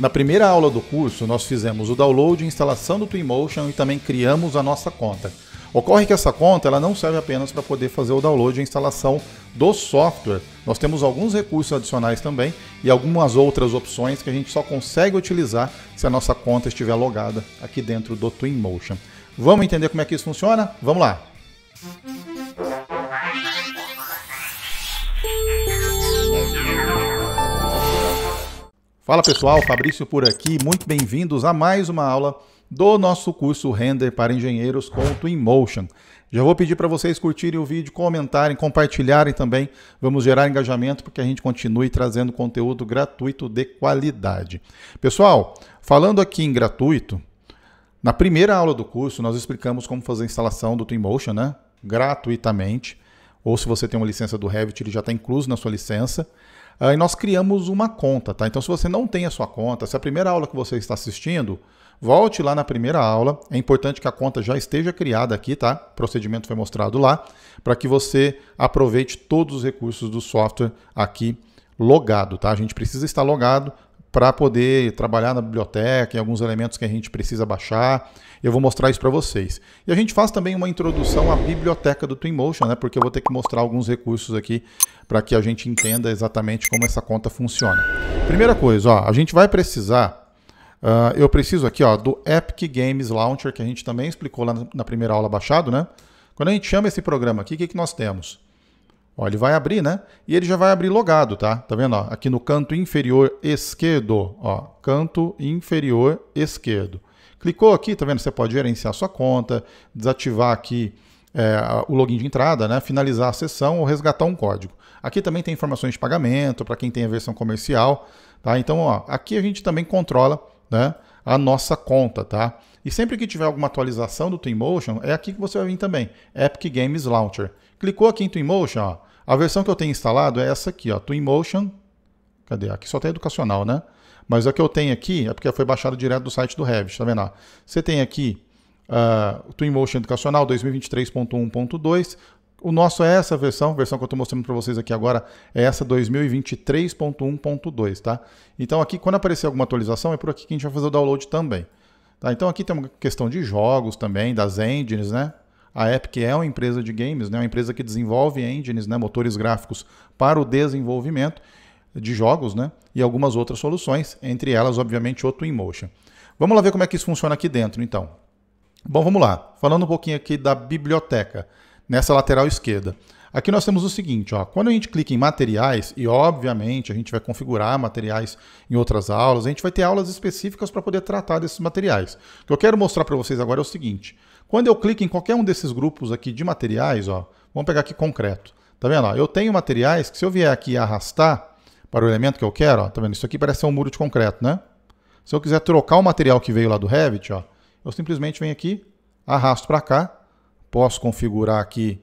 Na primeira aula do curso, nós fizemos o download e instalação do Twinmotion e também criamos a nossa conta. Ocorre que essa conta ela não serve apenas para poder fazer o download e instalação do software. Nós temos alguns recursos adicionais também e algumas outras opções que a gente só consegue utilizar se a nossa conta estiver logada aqui dentro do Twinmotion. Vamos entender como é que isso funciona? Vamos lá! Fala pessoal, Fabrício por aqui, muito bem-vindos a mais uma aula do nosso curso Render para Engenheiros com o Twinmotion. Já vou pedir para vocês curtirem o vídeo, comentarem, compartilharem também. Vamos gerar engajamento porque a gente continue trazendo conteúdo gratuito de qualidade. Pessoal, falando aqui em gratuito, na primeira aula do curso nós explicamos como fazer a instalação do Twinmotion, né? Gratuitamente. Ou se você tem uma licença do Revit, ele já está incluso na sua licença. Ah, e nós criamos uma conta, tá? Então, se você não tem a sua conta, se é a primeira aula que você está assistindo, volte lá na primeira aula. É importante que a conta já esteja criada aqui, tá? O procedimento foi mostrado lá, para que você aproveite todos os recursos do software aqui logado, tá? A gente precisa estar logado para poder trabalhar na biblioteca, em alguns elementos que a gente precisa baixar. Eu vou mostrar isso para vocês. E a gente faz também uma introdução à biblioteca do Twinmotion, né? Porque eu vou ter que mostrar alguns recursos aqui para que a gente entenda exatamente como essa conta funciona. Primeira coisa, ó, a gente vai precisar Uh, eu preciso aqui ó, do Epic Games Launcher, que a gente também explicou lá na primeira aula baixado, né? Quando a gente chama esse programa aqui, o que, que nós temos? Ó, ele vai abrir, né? E ele já vai abrir logado, tá? Tá vendo? Ó, aqui no canto inferior esquerdo, ó, canto inferior esquerdo. Clicou aqui, tá vendo? Você pode gerenciar sua conta, desativar aqui é, o login de entrada, né? Finalizar a sessão ou resgatar um código. Aqui também tem informações de pagamento para quem tem a versão comercial, tá? Então, ó, aqui a gente também controla, né, a nossa conta, tá? E sempre que tiver alguma atualização do Twinmotion, é aqui que você vai vir também, Epic Games Launcher. Clicou aqui em Twinmotion, ó, a versão que eu tenho instalado é essa aqui, ó, Twinmotion. Cadê? Aqui só tem educacional, né? Mas a que eu tenho aqui é porque foi baixado direto do site do Revit, tá vendo? Você tem aqui uh, Twinmotion Educacional 2023.1.2, o nosso é essa versão, a versão que eu estou mostrando para vocês aqui agora é essa 2023.1.2, tá? Então aqui, quando aparecer alguma atualização, é por aqui que a gente vai fazer o download também. Tá? Então aqui tem uma questão de jogos também, das engines, né? A Epic é uma empresa de games, né? uma empresa que desenvolve engines, né? motores gráficos para o desenvolvimento de jogos né? e algumas outras soluções, entre elas, obviamente, o Twinmotion. Vamos lá ver como é que isso funciona aqui dentro, então. Bom, vamos lá. Falando um pouquinho aqui da biblioteca nessa lateral esquerda. Aqui nós temos o seguinte, ó, quando a gente clica em materiais, e obviamente a gente vai configurar materiais em outras aulas, a gente vai ter aulas específicas para poder tratar desses materiais. O que eu quero mostrar para vocês agora é o seguinte, quando eu clico em qualquer um desses grupos aqui de materiais, ó, vamos pegar aqui concreto, tá vendo? Ó, eu tenho materiais que se eu vier aqui arrastar para o elemento que eu quero, ó, tá vendo? Isso aqui parece ser um muro de concreto, né? Se eu quiser trocar o material que veio lá do Revit, ó, eu simplesmente venho aqui, arrasto para cá, Posso configurar aqui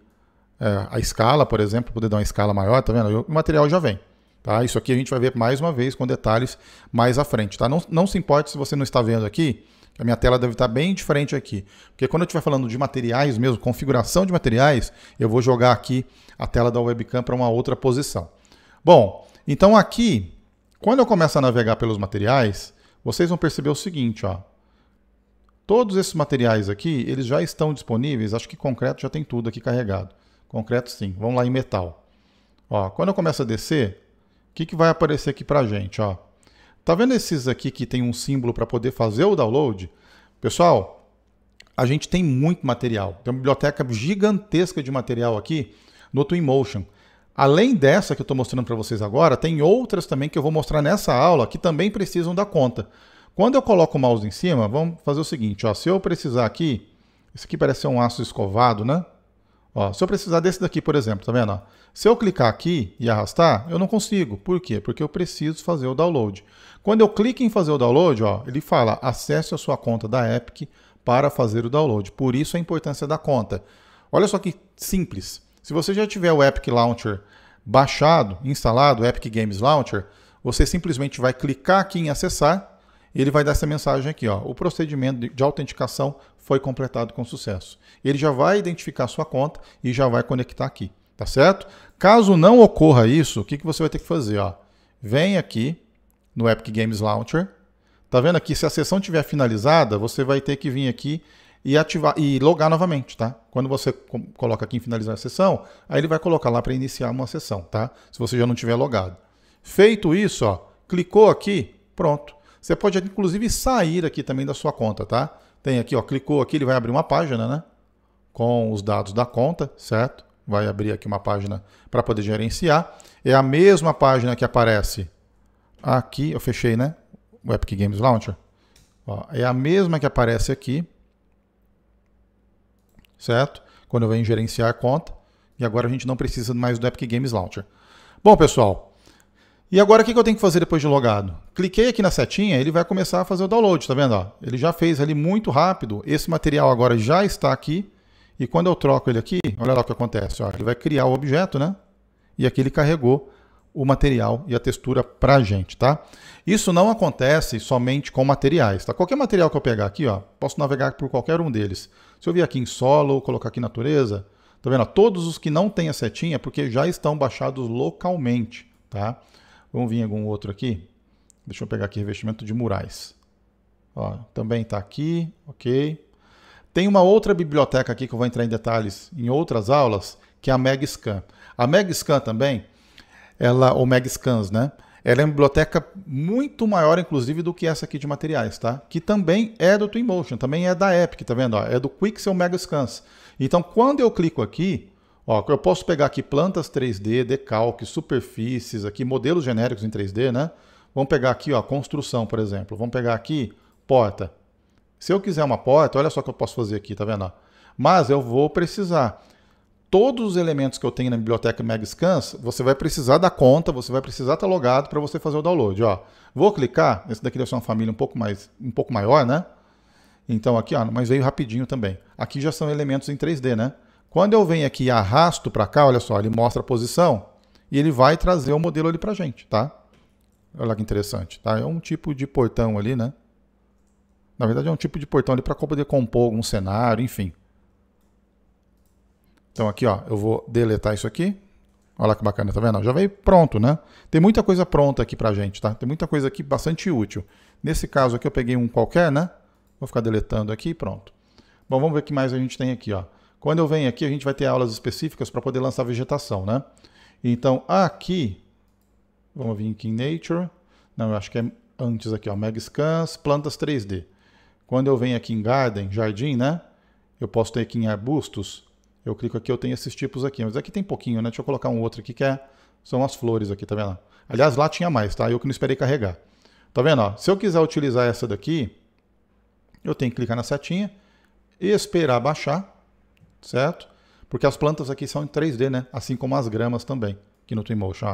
é, a escala, por exemplo, poder dar uma escala maior, tá vendo? O material já vem. Tá? Isso aqui a gente vai ver mais uma vez com detalhes mais à frente. Tá? Não, não se importe se você não está vendo aqui, a minha tela deve estar bem diferente aqui. Porque quando eu estiver falando de materiais mesmo, configuração de materiais, eu vou jogar aqui a tela da webcam para uma outra posição. Bom, então aqui, quando eu começo a navegar pelos materiais, vocês vão perceber o seguinte, ó. Todos esses materiais aqui, eles já estão disponíveis, acho que concreto já tem tudo aqui carregado. Concreto sim, vamos lá em metal. Ó, quando eu começo a descer, o que, que vai aparecer aqui para a gente? Ó? Tá vendo esses aqui que tem um símbolo para poder fazer o download? Pessoal, a gente tem muito material. Tem uma biblioteca gigantesca de material aqui no Twinmotion. Além dessa que eu estou mostrando para vocês agora, tem outras também que eu vou mostrar nessa aula que também precisam da conta. Quando eu coloco o mouse em cima, vamos fazer o seguinte, ó, se eu precisar aqui, esse aqui parece ser um aço escovado, né? Ó, se eu precisar desse daqui, por exemplo, tá vendo? Ó? Se eu clicar aqui e arrastar, eu não consigo. Por quê? Porque eu preciso fazer o download. Quando eu clico em fazer o download, ó, ele fala, acesse a sua conta da Epic para fazer o download. Por isso a importância da conta. Olha só que simples. Se você já tiver o Epic Launcher baixado, instalado, o Epic Games Launcher, você simplesmente vai clicar aqui em acessar ele vai dar essa mensagem aqui, ó. O procedimento de autenticação foi completado com sucesso. Ele já vai identificar sua conta e já vai conectar aqui, tá certo? Caso não ocorra isso, o que, que você vai ter que fazer, ó? Vem aqui no Epic Games Launcher. Tá vendo aqui? Se a sessão tiver finalizada, você vai ter que vir aqui e ativar e logar novamente, tá? Quando você coloca aqui em finalizar a sessão, aí ele vai colocar lá para iniciar uma sessão, tá? Se você já não tiver logado. Feito isso, ó, clicou aqui, pronto. Você pode inclusive sair aqui também da sua conta, tá? Tem aqui, ó, clicou aqui, ele vai abrir uma página, né? Com os dados da conta, certo? Vai abrir aqui uma página para poder gerenciar. É a mesma página que aparece aqui, eu fechei, né? O Epic Games Launcher. Ó, é a mesma que aparece aqui, certo? Quando eu venho gerenciar a conta. E agora a gente não precisa mais do Epic Games Launcher. Bom, pessoal, e agora o que eu tenho que fazer depois de logado? Cliquei aqui na setinha, ele vai começar a fazer o download, tá vendo? ele já fez ali muito rápido, esse material agora já está aqui, e quando eu troco ele aqui, olha lá o que acontece, ele vai criar o objeto, né? E aqui ele carregou o material e a textura para a gente, tá? Isso não acontece somente com materiais, tá? Qualquer material que eu pegar aqui, ó, posso navegar por qualquer um deles. Se eu vir aqui em solo, colocar aqui natureza, tá vendo? Todos os que não têm a setinha, é porque já estão baixados localmente, tá? Vamos vir algum outro aqui? Deixa eu pegar aqui revestimento de murais. Ó, também está aqui, ok. Tem uma outra biblioteca aqui que eu vou entrar em detalhes em outras aulas, que é a Megscan. A Megscan também, ela, ou Megscans, né? Ela é uma biblioteca muito maior, inclusive, do que essa aqui de materiais, tá? Que também é do Twinmotion, também é da Epic, tá vendo? Ó, é do Quixel MegScans. Então, quando eu clico aqui, Ó, eu posso pegar aqui plantas 3D, decalques, superfícies, aqui modelos genéricos em 3D, né? Vamos pegar aqui, ó, construção, por exemplo. Vamos pegar aqui porta. Se eu quiser uma porta, olha só o que eu posso fazer aqui, tá vendo? Mas eu vou precisar. Todos os elementos que eu tenho na biblioteca Megascans. você vai precisar da conta, você vai precisar estar tá logado para você fazer o download. Ó, vou clicar, esse daqui deve ser uma família um pouco, mais, um pouco maior, né? Então aqui, ó, mas veio rapidinho também. Aqui já são elementos em 3D, né? Quando eu venho aqui e arrasto para cá, olha só, ele mostra a posição e ele vai trazer o modelo ali para a gente, tá? Olha que interessante, tá? É um tipo de portão ali, né? Na verdade é um tipo de portão ali para poder compor algum cenário, enfim. Então aqui, ó, eu vou deletar isso aqui. Olha lá que bacana, tá vendo? Já veio pronto, né? Tem muita coisa pronta aqui pra gente, tá? Tem muita coisa aqui bastante útil. Nesse caso aqui eu peguei um qualquer, né? Vou ficar deletando aqui e pronto. Bom, vamos ver o que mais a gente tem aqui, ó. Quando eu venho aqui, a gente vai ter aulas específicas para poder lançar vegetação, né? Então, aqui, vamos vir aqui em Nature. Não, eu acho que é antes aqui, ó. mega Scans, plantas 3D. Quando eu venho aqui em Garden, jardim, né? Eu posso ter aqui em arbustos. Eu clico aqui, eu tenho esses tipos aqui. Mas aqui tem pouquinho, né? Deixa eu colocar um outro aqui que é... São as flores aqui, tá vendo? Aliás, lá tinha mais, tá? Eu que não esperei carregar. Tá vendo? Ó? Se eu quiser utilizar essa daqui, eu tenho que clicar na setinha, esperar baixar certo? Porque as plantas aqui são em 3D, né? Assim como as gramas também, que no Twinmotion.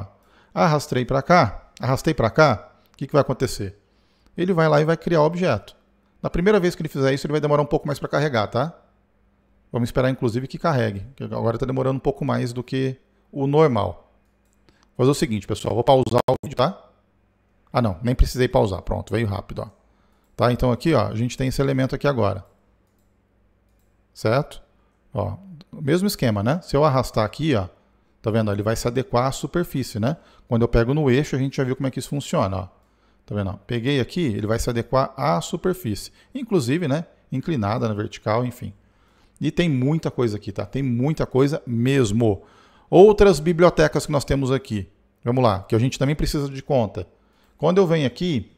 Ah, arrastei para cá, arrastei para cá, o que, que vai acontecer? Ele vai lá e vai criar o objeto. Na primeira vez que ele fizer isso, ele vai demorar um pouco mais para carregar, tá? Vamos esperar, inclusive, que carregue. Que agora está demorando um pouco mais do que o normal. Vou fazer o seguinte, pessoal. Vou pausar o vídeo, tá? Ah, não. Nem precisei pausar. Pronto, veio rápido, ó. Tá? Então aqui, ó, a gente tem esse elemento aqui agora. Certo? Ó, mesmo esquema, né? Se eu arrastar aqui, ó, tá vendo? Ele vai se adequar à superfície, né? Quando eu pego no eixo, a gente já viu como é que isso funciona, ó. Tá vendo? peguei aqui, ele vai se adequar à superfície. Inclusive, né? Inclinada na vertical, enfim. E tem muita coisa aqui, tá? Tem muita coisa mesmo. Outras bibliotecas que nós temos aqui. Vamos lá, que a gente também precisa de conta. Quando eu venho aqui,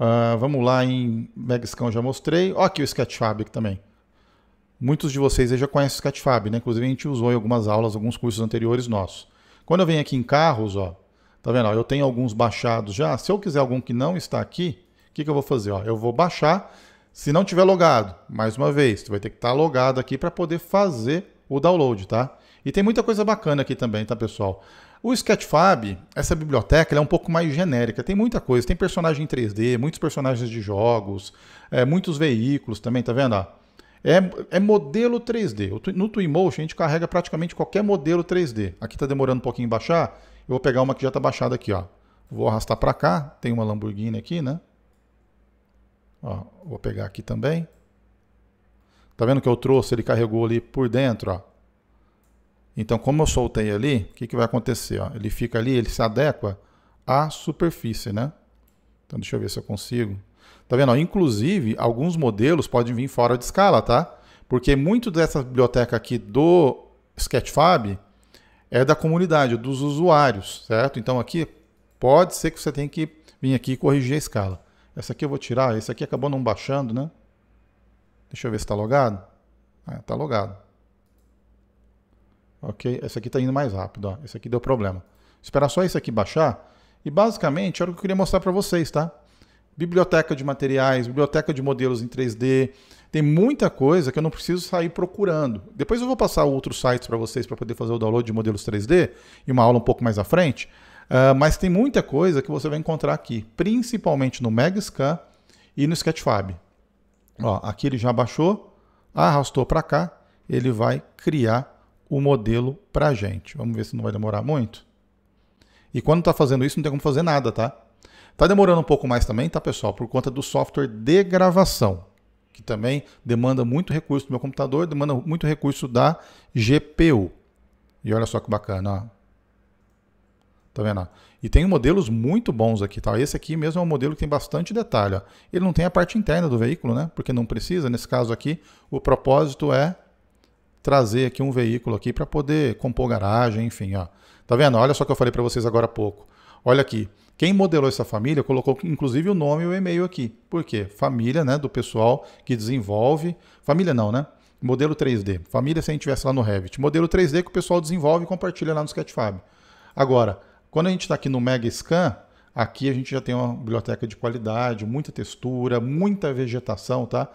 uh, vamos lá em Megascan, já mostrei. Ó aqui o Sketch Fabric também. Muitos de vocês já conhecem o Scatfab, né? Inclusive a gente usou em algumas aulas, alguns cursos anteriores nossos. Quando eu venho aqui em carros, ó, tá vendo? Ó, eu tenho alguns baixados já. Se eu quiser algum que não está aqui, o que, que eu vou fazer? Ó, eu vou baixar. Se não tiver logado, mais uma vez, tu vai ter que estar tá logado aqui para poder fazer o download, tá? E tem muita coisa bacana aqui também, tá, pessoal? O Sketchfab, essa biblioteca, é um pouco mais genérica. Tem muita coisa. Tem personagem em 3D, muitos personagens de jogos, é, muitos veículos também, tá vendo? Ó? É, é modelo 3D. No Twinmotion a gente carrega praticamente qualquer modelo 3D. Aqui está demorando um pouquinho em baixar. Eu vou pegar uma que já está baixada aqui. Ó. Vou arrastar para cá. Tem uma Lamborghini aqui, né? Ó, vou pegar aqui também. Tá vendo que eu trouxe? Ele carregou ali por dentro. Ó. Então, como eu soltei ali, o que, que vai acontecer? Ó? Ele fica ali, ele se adequa à superfície, né? Então, deixa eu ver se eu consigo. Tá vendo? Inclusive, alguns modelos podem vir fora de escala, tá? Porque muito dessa biblioteca aqui do Sketchfab é da comunidade, dos usuários, certo? Então aqui pode ser que você tenha que vir aqui e corrigir a escala. Essa aqui eu vou tirar, esse aqui acabou não baixando, né? Deixa eu ver se está logado. Ah, está logado. Ok, essa aqui está indo mais rápido, ó. Esse aqui deu problema. esperar só isso aqui baixar. E basicamente era o que eu queria mostrar para vocês, tá? biblioteca de materiais, biblioteca de modelos em 3D. Tem muita coisa que eu não preciso sair procurando. Depois eu vou passar outros sites para vocês para poder fazer o download de modelos 3D e uma aula um pouco mais à frente. Uh, mas tem muita coisa que você vai encontrar aqui, principalmente no Megascan e no Sketchfab. Ó, aqui ele já baixou, arrastou para cá, ele vai criar o modelo para gente. Vamos ver se não vai demorar muito. E quando está fazendo isso, não tem como fazer nada, tá? Tá demorando um pouco mais também, tá, pessoal? Por conta do software de gravação, que também demanda muito recurso do meu computador, demanda muito recurso da GPU. E olha só que bacana, ó. Tá vendo? E tem modelos muito bons aqui, tá? Esse aqui mesmo é um modelo que tem bastante detalhe, ó. Ele não tem a parte interna do veículo, né? Porque não precisa, nesse caso aqui, o propósito é trazer aqui um veículo aqui para poder compor garagem, enfim, ó. Tá vendo? Olha só que eu falei para vocês agora há pouco. Olha aqui, quem modelou essa família colocou inclusive o nome e o e-mail aqui. Por quê? Família, né, do pessoal que desenvolve. Família não, né? Modelo 3D. Família se a gente tivesse lá no Revit. Modelo 3D que o pessoal desenvolve e compartilha lá no Sketchfab. Agora, quando a gente está aqui no Scan, aqui a gente já tem uma biblioteca de qualidade, muita textura, muita vegetação, tá?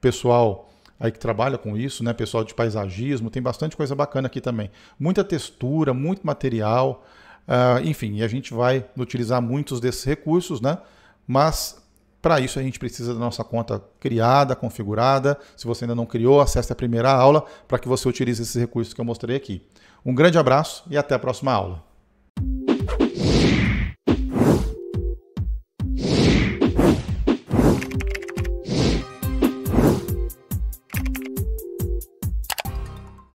Pessoal aí que trabalha com isso, né? Pessoal de paisagismo, tem bastante coisa bacana aqui também. Muita textura, muito material. Uh, enfim, e a gente vai utilizar muitos desses recursos, né? Mas para isso a gente precisa da nossa conta criada, configurada. Se você ainda não criou, acesse a primeira aula para que você utilize esses recursos que eu mostrei aqui. Um grande abraço e até a próxima aula.